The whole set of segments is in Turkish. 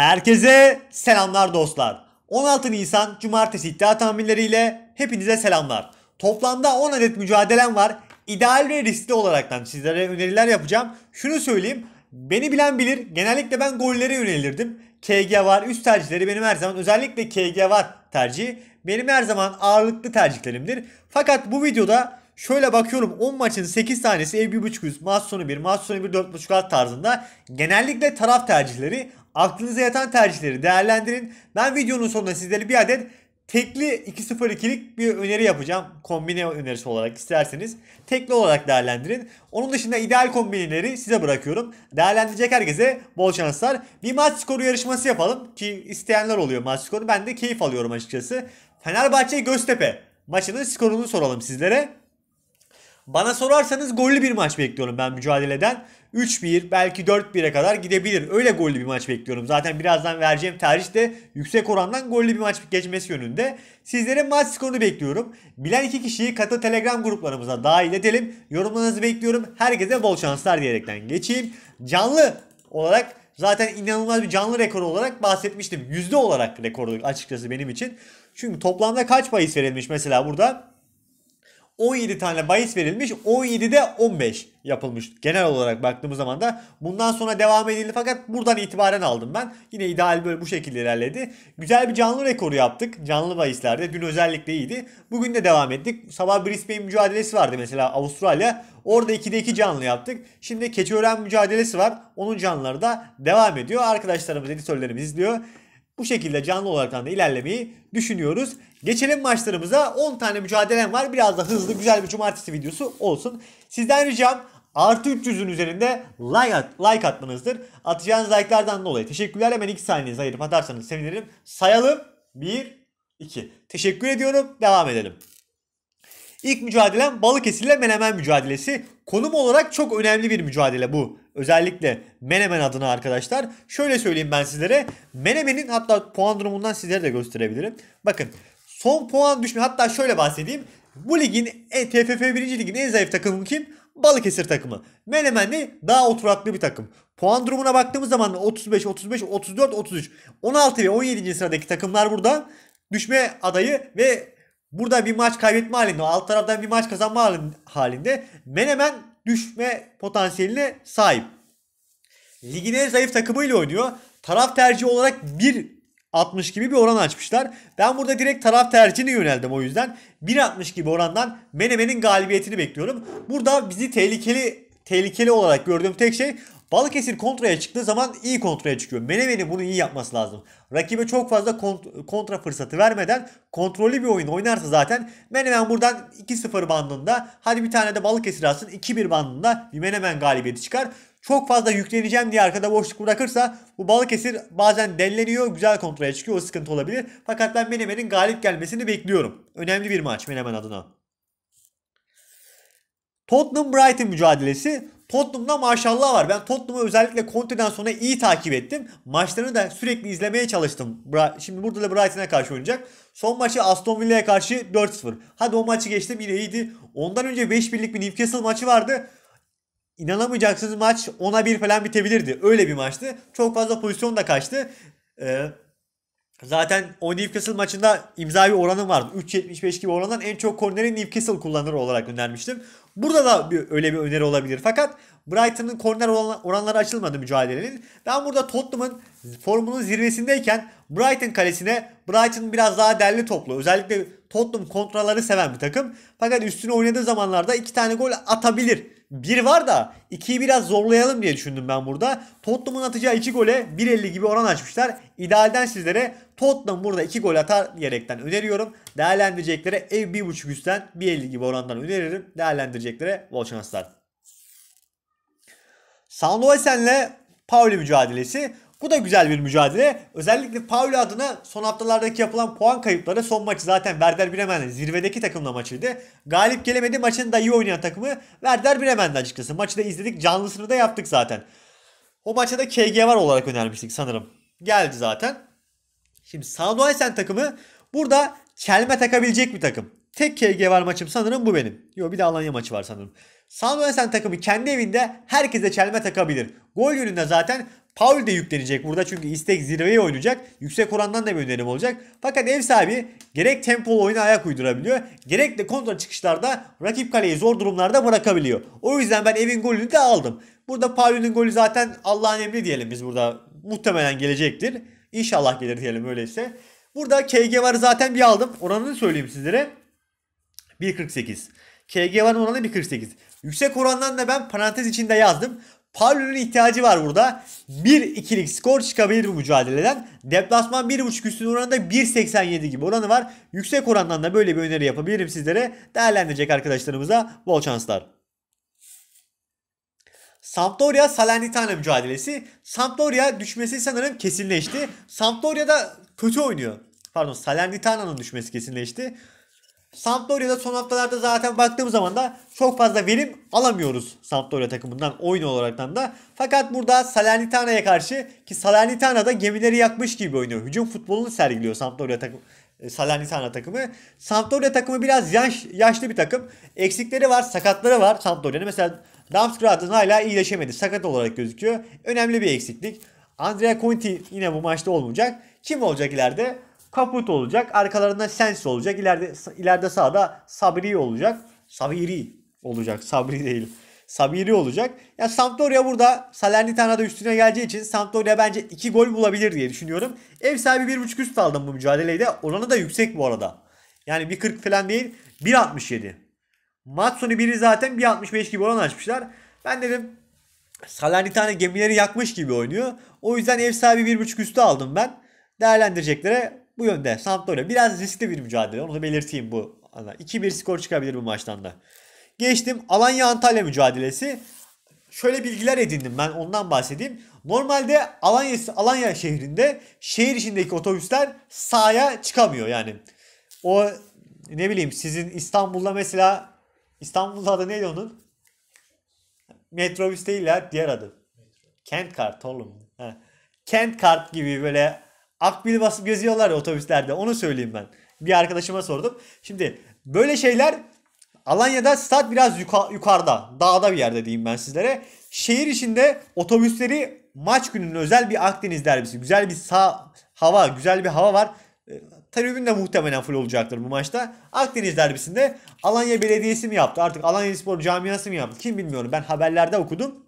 Herkese selamlar dostlar. 16 Nisan Cumartesi iddia tahminleriyle hepinize selamlar. Toplamda 10 adet mücadelem var. İdeal ve riskli olaraktan sizlere öneriler yapacağım. Şunu söyleyeyim. Beni bilen bilir. Genellikle ben gollere yönelirdim. KG var. Üst tercihleri benim her zaman özellikle KG var tercihi. Benim her zaman ağırlıklı tercihlerimdir. Fakat bu videoda Şöyle bakıyorum 10 maçın 8 tanesi ev 1.5 üst, maç sonu 1, maç sonu 1 4.5 alt tarzında. Genellikle taraf tercihleri, aklınıza yatan tercihleri değerlendirin. Ben videonun sonunda sizlere bir adet tekli 2-0-2'lik bir öneri yapacağım. Kombine önerisi olarak isterseniz. Tekli olarak değerlendirin. Onun dışında ideal kombineleri size bırakıyorum. Değerlendirecek herkese bol şanslar. Bir maç skoru yarışması yapalım ki isteyenler oluyor maç skoru. Ben de keyif alıyorum açıkçası. Fenerbahçe Göztepe maçının skorunu soralım sizlere. Bana sorarsanız gollü bir maç bekliyorum ben mücadeleden. 3-1 belki 4-1'e kadar gidebilir. Öyle gollü bir maç bekliyorum. Zaten birazdan vereceğim tercih de yüksek orandan gollü bir maç geçmesi yönünde. Sizlere maç skorunu bekliyorum. Bilen iki kişiyi katı telegram gruplarımıza dahil edelim. Yorumlarınızı bekliyorum. Herkese bol şanslar diyerekten geçeyim. Canlı olarak zaten inanılmaz bir canlı rekor olarak bahsetmiştim. Yüzde olarak rekordu açıkçası benim için. Çünkü toplamda kaç bahis verilmiş mesela burada? 17 tane bahis verilmiş. 17'de 15 yapılmış. Genel olarak baktığımız zaman da bundan sonra devam edildi fakat buradan itibaren aldım ben. Yine ideal böyle bu şekilde ilerledi. Güzel bir canlı rekoru yaptık. Canlı bahislerde dün özellikle iyiydi. Bugün de devam ettik. Sabah Brisbane mücadelesi vardı mesela Avustralya. Orada 2'de 2 canlı yaptık. Şimdi Keçiören mücadelesi var. Onun canlıları da devam ediyor. Arkadaşlarımız, editörlerimiz izliyor. Bu şekilde canlı olarak da ilerlemeyi düşünüyoruz. Geçelim maçlarımıza. 10 tane mücadelem var. Biraz da hızlı güzel bir cumartesi videosu olsun. Sizden ricam artı 300'ün üzerinde like, at, like atmanızdır. Atacağınız like'lardan dolayı teşekkürler. Hemen 2 saniyenizi ayırıp atarsanız sevinirim. Sayalım. 1, 2. Teşekkür ediyorum. Devam edelim. İlk mücadelem Balıkesir ile Menemen mücadelesi. Konum olarak çok önemli bir mücadele bu. Özellikle Menemen adına arkadaşlar. Şöyle söyleyeyim ben sizlere. Menemen'in hatta puan durumundan sizlere de gösterebilirim. Bakın son puan düşme hatta şöyle bahsedeyim. Bu ligin e, TFF 1. ligin en zayıf takımı kim? Balıkesir takımı. Menemenli daha oturaklı bir takım. Puan durumuna baktığımız zaman 35, 35, 34, 33, 16 ve 17. sıradaki takımlar burada düşme adayı ve burada bir maç kaybetme halinde, alt taraftan bir maç kazanma halinde Menemen düşme potansiyeline sahip. Ligin en zayıf takımıyla oynuyor. Taraf tercihi olarak bir 60 gibi bir oran açmışlar. Ben burada direkt taraf tercihine yöneldim o yüzden. 1.60 gibi orandan Menemen'in galibiyetini bekliyorum. Burada bizi tehlikeli tehlikeli olarak gördüğüm tek şey Balıkesir kontraya çıktığı zaman iyi kontraya çıkıyor. Menemen'in bunu iyi yapması lazım. Rakibe çok fazla kont kontra fırsatı vermeden kontrollü bir oyun oynarsa zaten Menemen buradan 2-0 bandında hadi bir tane de Balıkesir alsın 2-1 bandında bir Menemen galibiyeti çıkar. Çok fazla yükleneceğim diye arkada boşluk bırakırsa bu Balıkesir bazen delleniyor güzel kontraya çıkıyor o sıkıntı olabilir. Fakat ben Menemen'in galip gelmesini bekliyorum. Önemli bir maç Menemen adına. Tottenham Brighton mücadelesi. Tottenham'da maşallah var. Ben Tottenham'ı özellikle Conte'den sonra iyi takip ettim. Maçlarını da sürekli izlemeye çalıştım. Şimdi burada da Brighton'a karşı oynayacak. Son maçı Aston Villa'ya karşı 4-0. Hadi o maçı geçtim yine iyiydi. Ondan önce 5-1'lik bir Newcastle maçı vardı. İnanamayacaksınız maç 10'a 1 falan bitebilirdi. Öyle bir maçtı. Çok fazla pozisyon da kaçtı. Ee, Zaten o Newcastle maçında imza bir oranım vardı. 3.75 gibi orandan en çok korneri Newcastle kullanır olarak önermiştim. Burada da bir, öyle bir öneri olabilir. Fakat Brighton'ın korner oranları açılmadı mücadelenin. Ben burada Tottenham'ın formunun zirvesindeyken Brighton kalesine Brighton biraz daha derli toplu. Özellikle Tottenham kontraları seven bir takım. Fakat üstüne oynadığı zamanlarda iki tane gol atabilir. Bir var da 2'yi biraz zorlayalım diye düşündüm ben burada. Tottenham'ın atacağı 2 gole 1.50 gibi oran açmışlar. İdealden sizlere Tottenham burada 2 gol atar diyerekten öneriyorum. Değerlendireceklere ev 1.5 üstten 1.50 gibi orandan öneririm. Değerlendireceklere bol şanslar. Sanloesen'le Pauli mücadelesi. Bu da güzel bir mücadele. Özellikle Pauli adına son haftalardaki yapılan puan kayıpları son maçı zaten Werder Bremen'le zirvedeki takımla maçıydı. Galip gelemedi maçın da iyi oynayan takımı Werder Bremen'di açıkçası. Maçı da izledik canlısını da yaptık zaten. O maçta da KG var olarak önermiştik sanırım. Geldi zaten. Şimdi Sandoysen takımı burada çelme takabilecek bir takım. Tek KG var maçım sanırım bu benim. Yo bir de Alanya maçı var sanırım. Sandoysen takımı kendi evinde herkese çelme takabilir. Gol yönünde zaten Paul de yüklenecek burada çünkü istek zirveye oynayacak. Yüksek orandan da bir önerim olacak. Fakat ev sahibi gerek tempolu oyuna ayak uydurabiliyor. Gerek de kontra çıkışlarda rakip kaleyi zor durumlarda bırakabiliyor. O yüzden ben evin golünü de aldım. Burada Paul'ün golü zaten Allah'ın emri diyelim biz burada. Muhtemelen gelecektir. İnşallah gelir diyelim öyleyse. Burada KG var zaten bir aldım. Oranını söyleyeyim sizlere. 1.48. KG var oranı 1.48. Yüksek orandan da ben parantez içinde yazdım. Paul'un ihtiyacı var burada. 1-2'lik skor çıkabilir bu mücadeleden. Deplasman 1.5 üstün oranında 1.87 gibi oranı var. Yüksek orandan da böyle bir öneri yapabilirim sizlere. Değerlendirecek arkadaşlarımıza bol şanslar. Sampdoria Salernitana mücadelesi. Sampdoria düşmesi sanırım kesinleşti. Sampdoria da kötü oynuyor. Pardon Salernitana'nın düşmesi kesinleşti. Sampdoria'da son haftalarda zaten baktığımız zaman da çok fazla verim alamıyoruz Sampdoria takımından oyun olaraktan da. Fakat burada Salernitana'ya karşı ki Salernitana da gemileri yakmış gibi oynuyor. Hücum futbolunu sergiliyor Sampdoria takım e, Salernitana takımı. Sampdoria takımı biraz yaş, yaşlı bir takım. Eksikleri var, sakatları var Sampdoria'nın. Mesela Damsgaard'ın hala iyileşemedi. Sakat olarak gözüküyor. Önemli bir eksiklik. Andrea Conti yine bu maçta olmayacak. Kim olacak ileride? Kaput olacak. Arkalarında Sens olacak. İleride, ileride sağda Sabri olacak. Sabiri olacak. Sabri değil. Sabiri olacak. Ya Sampdoria burada Salernitana da üstüne geleceği için Sampdoria bence 2 gol bulabilir diye düşünüyorum. Ev sahibi 1.5 üst aldım bu mücadeleyi de. Oranı da yüksek bu arada. Yani 1.40 falan değil. 1.67. Maç sonu biri zaten 1.65 gibi oran açmışlar. Ben dedim Salernitana gemileri yakmış gibi oynuyor. O yüzden ev sahibi 1.5 üstü aldım ben. Değerlendireceklere bu yönde Sampdoria biraz riskli bir mücadele. Onu da belirteyim bu. 2-1 skor çıkabilir bu maçtan da. Geçtim Alanya-Antalya mücadelesi. Şöyle bilgiler edindim ben ondan bahsedeyim. Normalde Alanya, Alanya şehrinde şehir içindeki otobüsler sağa çıkamıyor yani. O ne bileyim sizin İstanbul'da mesela İstanbul'da adı neydi onun? Metrobüs değil ya diğer adı. Kent kart oğlum. Ha. Kent kart gibi böyle Akbil basıp geziyorlar ya otobüslerde. Onu söyleyeyim ben. Bir arkadaşıma sordum. Şimdi böyle şeyler Alanya'da stat biraz yuka, yukarıda. Dağda bir yerde diyeyim ben sizlere. Şehir içinde otobüsleri maç gününün özel bir Akdeniz derbisi. Güzel bir sağ hava, güzel bir hava var. Ee, tribün de muhtemelen full olacaktır bu maçta. Akdeniz derbisinde Alanya Belediyesi mi yaptı? Artık Alanya Spor Camiası mı yaptı? Kim bilmiyorum. Ben haberlerde okudum.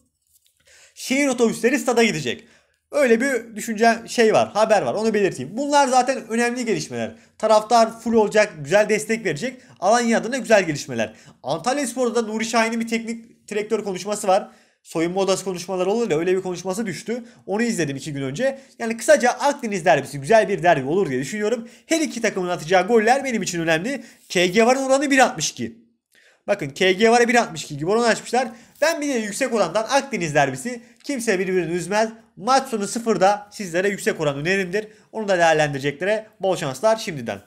Şehir otobüsleri stada gidecek. Öyle bir düşünce şey var, haber var. Onu belirteyim. Bunlar zaten önemli gelişmeler. Taraftar full olacak, güzel destek verecek. Alanya adına güzel gelişmeler. Antalya Spor'da Nuri Şahin'in bir teknik direktör konuşması var. Soyunma odası konuşmaları olur ya öyle bir konuşması düştü. Onu izledim iki gün önce. Yani kısaca Akdeniz derbisi güzel bir derbi olur diye düşünüyorum. Her iki takımın atacağı goller benim için önemli. KG varın oranı 1.62. Bakın KG var 1.62 gibi oran açmışlar. Ben bir de yüksek orandan Akdeniz derbisi kimse birbirini üzmez. Maç sonu sıfırda sizlere yüksek oran önerimdir. Onu da değerlendireceklere bol şanslar şimdiden.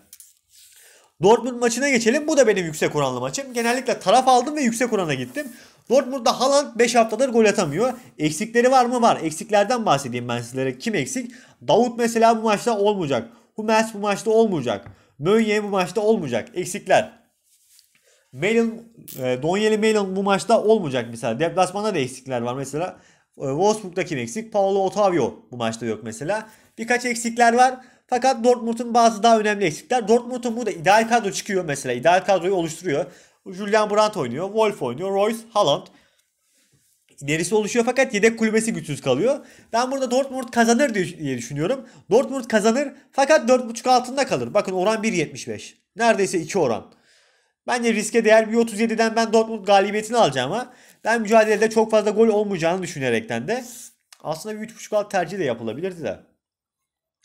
Dortmund maçına geçelim. Bu da benim yüksek oranlı maçım. Genellikle taraf aldım ve yüksek orana gittim. Dortmund'da Haaland 5 haftadır gol atamıyor. Eksikleri var mı? Var. Eksiklerden bahsedeyim ben sizlere. Kim eksik? Davut mesela bu maçta olmayacak. Hummels bu maçta olmayacak. Mönye bu maçta olmayacak. Eksikler. Melin, e, Donyeli Melin bu maçta olmayacak mesela. Deplasmanda da eksikler var mesela. E, Wolfsburg'da kim eksik? Paolo Otavio bu maçta yok mesela. Birkaç eksikler var. Fakat Dortmund'un bazı daha önemli eksikler. Dortmund'un bu da ideal kadro çıkıyor mesela. İdeal kadroyu oluşturuyor. Julian Brandt oynuyor. Wolf oynuyor. Royce, Haaland. İlerisi oluşuyor fakat yedek kulübesi güçsüz kalıyor. Ben burada Dortmund kazanır diye düşünüyorum. Dortmund kazanır fakat 4.5 altında kalır. Bakın oran 1.75. Neredeyse 2 oran. Bence riske değer bir 37'den ben Dortmund galibiyetini alacağım ama ben mücadelede çok fazla gol olmayacağını düşünerekten de aslında bir 3.5 alt tercih de yapılabilirdi de.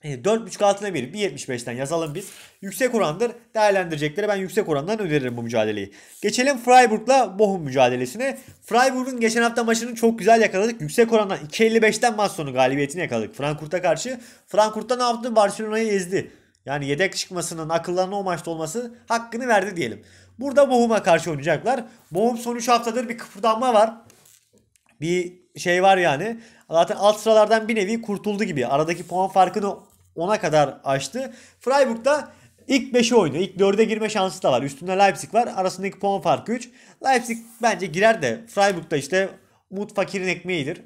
4.5 e, altına bir 1.75'ten yazalım biz. Yüksek orandır. Değerlendirecekleri ben yüksek orandan öneririm bu mücadeleyi. Geçelim Freiburg'la Bochum mücadelesine. Freiburg'un geçen hafta maçını çok güzel yakaladık. Yüksek orandan 2.55'ten maç sonu galibiyetini yakaladık Frankfurt'a karşı. Frankfurt'ta ne yaptı? Barcelona'yı ezdi. Yani yedek çıkmasının akıllarına o maçta olması hakkını verdi diyelim. Burada Bohum'a karşı oynayacaklar. Bohum son 3 haftadır bir kıpırdanma var. Bir şey var yani. Zaten alt sıralardan bir nevi kurtuldu gibi. Aradaki puan farkını 10'a kadar açtı. Freiburg da ilk 5'e oynuyor. İlk 4'e girme şansı da var. Üstünde Leipzig var. Arasındaki puan farkı 3. Leipzig bence girer de Freiburg da işte Umut Fakir'in ekmeğidir.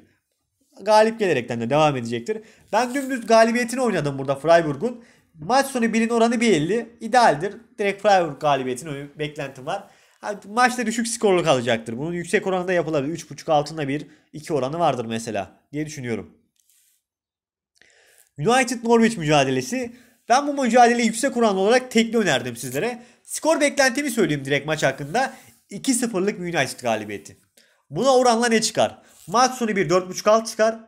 Galip gelerekten de devam edecektir. Ben dümdüz galibiyetini oynadım burada Freiburg'un. Maç sonu birin oranı 1.50. idealdir. Direkt Freiburg galibiyetini beklentim var. maçta düşük skorlu kalacaktır. Bunun yüksek oranında yapılabilir. 3.5 altında bir 2 oranı vardır mesela diye düşünüyorum. United Norwich mücadelesi. Ben bu mücadeleyi yüksek oranlı olarak tekli önerdim sizlere. Skor beklentimi söyleyeyim direkt maç hakkında. 2-0'lık United galibiyeti. Buna oranla ne çıkar? Maç sonu bir 4.5 alt çıkar.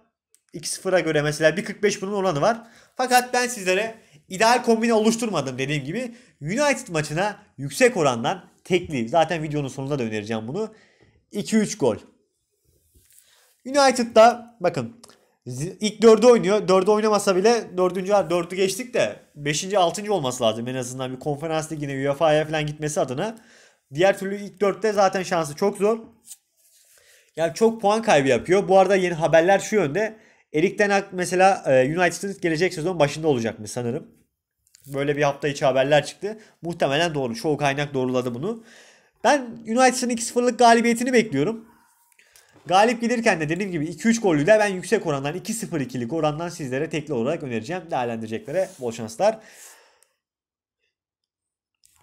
2-0'a göre mesela 1.45 bunun oranı var. Fakat ben sizlere ideal kombine oluşturmadım dediğim gibi. United maçına yüksek orandan tekli. Zaten videonun sonunda da önereceğim bunu. 2-3 gol. United'da bakın ilk 4'ü oynuyor. 4'ü oynamasa bile 4. 4'ü geçtik de 5. 6. olması lazım en azından bir konferans ligine UEFA'ya falan gitmesi adına. Diğer türlü ilk 4'te zaten şansı çok zor. Yani çok puan kaybı yapıyor. Bu arada yeni haberler şu yönde. Erik Ten Hag mesela e, United'ın gelecek sezon başında olacakmış sanırım. Böyle bir hafta içi haberler çıktı. Muhtemelen doğru. Çoğu kaynak doğruladı bunu. Ben United'ın 2-0'lık galibiyetini bekliyorum. Galip gelirken de dediğim gibi 2-3 gollü de ben yüksek orandan 2-0-2'lik orandan sizlere tekli olarak önereceğim. Değerlendireceklere bol şanslar.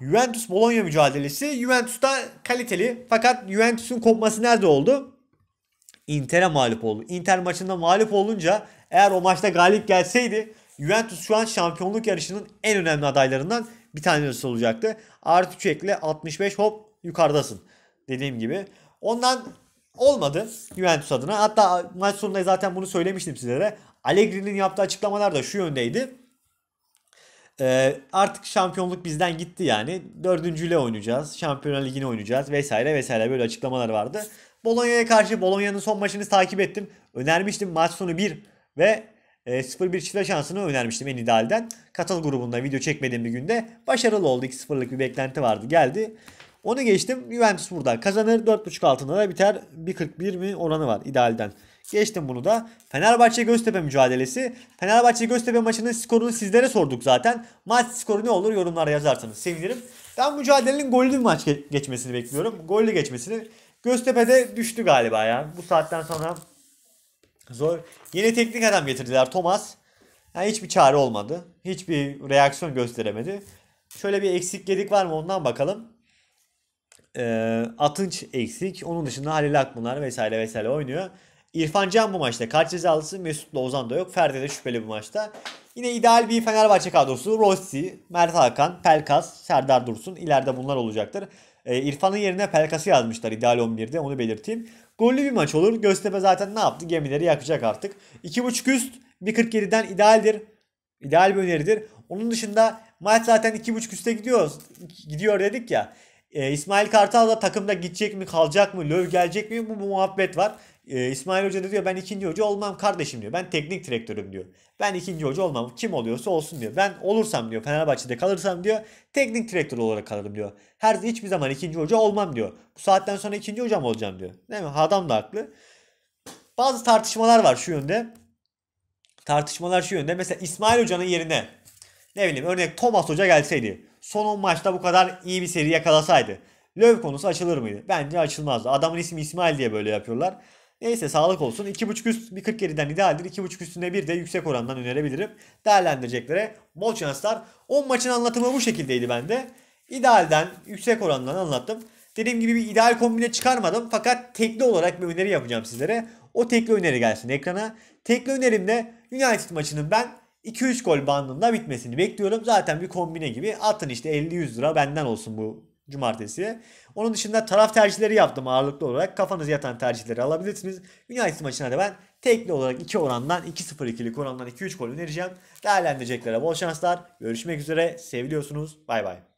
Juventus Bologna mücadelesi. Juventus'ta kaliteli fakat Juventus'un kopması nerede oldu? Inter'e mağlup oldu. Inter maçında mağlup olunca eğer o maçta galip gelseydi Juventus şu an şampiyonluk yarışının en önemli adaylarından bir tanesi olacaktı. Artı 3 ekle 65 hop yukarıdasın dediğim gibi. Ondan olmadı Juventus adına. Hatta maç sonunda zaten bunu söylemiştim sizlere. Allegri'nin yaptığı açıklamalar da şu yöndeydi. Ee, artık şampiyonluk bizden gitti yani. Dördüncüyle oynayacağız. Şampiyonlar Ligi'ni oynayacağız vesaire vesaire böyle açıklamalar vardı. Bologna'ya karşı Bologna'nın son maçını takip ettim. Önermiştim maç sonu 1 ve e, ee, 0-1 çifte şansını önermiştim en idealden. Katıl grubunda video çekmediğim bir günde başarılı oldu. 2-0'lık bir beklenti vardı geldi. Onu geçtim. Juventus burada kazanır. 4.5 altında da biter. 1.41 mi oranı var idealden. Geçtim bunu da. Fenerbahçe Göztepe mücadelesi. Fenerbahçe Göztepe maçının skorunu sizlere sorduk zaten. Maç skoru ne olur yorumlara yazarsanız sevinirim. Ben mücadelenin gollü maç geçmesini bekliyorum. Gollü geçmesini. Göztepe de düştü galiba ya. Bu saatten sonra Zor. Yeni teknik adam getirdiler Thomas. Yani hiçbir çare olmadı. Hiçbir reaksiyon gösteremedi. Şöyle bir eksik gedik var mı ondan bakalım. E, Atınç eksik. Onun dışında Halil Akpınar vesaire vesaire oynuyor. İrfan Can bu maçta. Kart cezalısı Mesut'la Ozan da yok. Ferdi de şüpheli bu maçta. Yine ideal bir Fenerbahçe kadrosu. Rossi, Mert Hakan, Pelkas, Serdar Dursun. İleride bunlar olacaktır. E, İrfan'ın yerine Pelkas'ı yazmışlar ideal 11'de onu belirteyim. Gollü bir maç olur. Göztepe zaten ne yaptı? Gemileri yakacak artık. 2.5 üst 1.47'den idealdir. İdeal bir öneridir. Onun dışında maç zaten 2.5 üste gidiyor. Gidiyor dedik ya. E, İsmail Kartal da takımda gidecek mi kalacak mı? Löv gelecek mi? Bu, bu muhabbet var. E, İsmail Hoca da diyor ben ikinci hoca olmam kardeşim diyor. Ben teknik direktörüm diyor. Ben ikinci hoca olmam. Kim oluyorsa olsun diyor. Ben olursam diyor Fenerbahçe'de kalırsam diyor teknik direktör olarak kalırım diyor. Her hiçbir zaman ikinci hoca olmam diyor. Bu saatten sonra ikinci hocam olacağım diyor. Değil mi? Adam da haklı. Bazı tartışmalar var şu yönde. Tartışmalar şu yönde. Mesela İsmail Hoca'nın yerine ne bileyim örnek Thomas Hoca gelseydi. Son 10 maçta bu kadar iyi bir seri yakalasaydı. löv konusu açılır mıydı? Bence açılmazdı. Adamın ismi İsmail diye böyle yapıyorlar. Neyse sağlık olsun. 2.5 üst bir 47'den idealdir. 2.5 üstünde bir de yüksek orandan önerebilirim. Değerlendireceklere bol şanslar. 10 maçın anlatımı bu şekildeydi bende. İdealden yüksek orandan anlattım. Dediğim gibi bir ideal kombine çıkarmadım fakat tekli olarak bir öneri yapacağım sizlere. O tekli öneri gelsin ekrana. Tekli önerimde United maçının ben 2-3 gol bandında bitmesini bekliyorum. Zaten bir kombine gibi atın işte 50-100 lira benden olsun bu Cumartesi. Onun dışında taraf tercihleri yaptım ağırlıklı olarak. Kafanız yatan tercihleri alabilirsiniz. United maçına da ben tekli olarak 2 orandan 2-0-2'lik orandan 2-3 gol önereceğim. Değerlendireceklere bol şanslar. Görüşmek üzere. Seviliyorsunuz. Bay bay.